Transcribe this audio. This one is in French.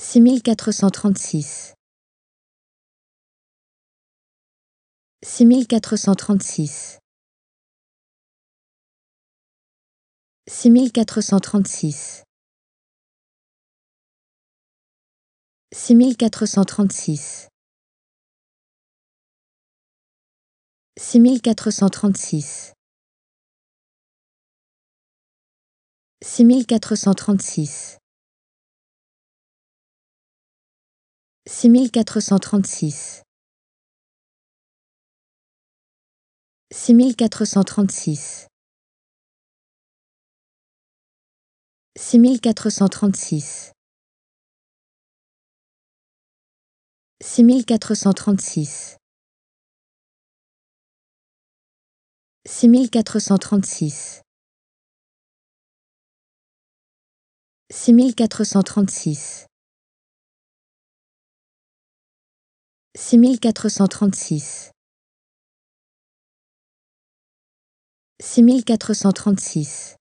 6436 6436 6436 6436 6436 6436 6436 6436 6436 6436 6436 6436 6436 6436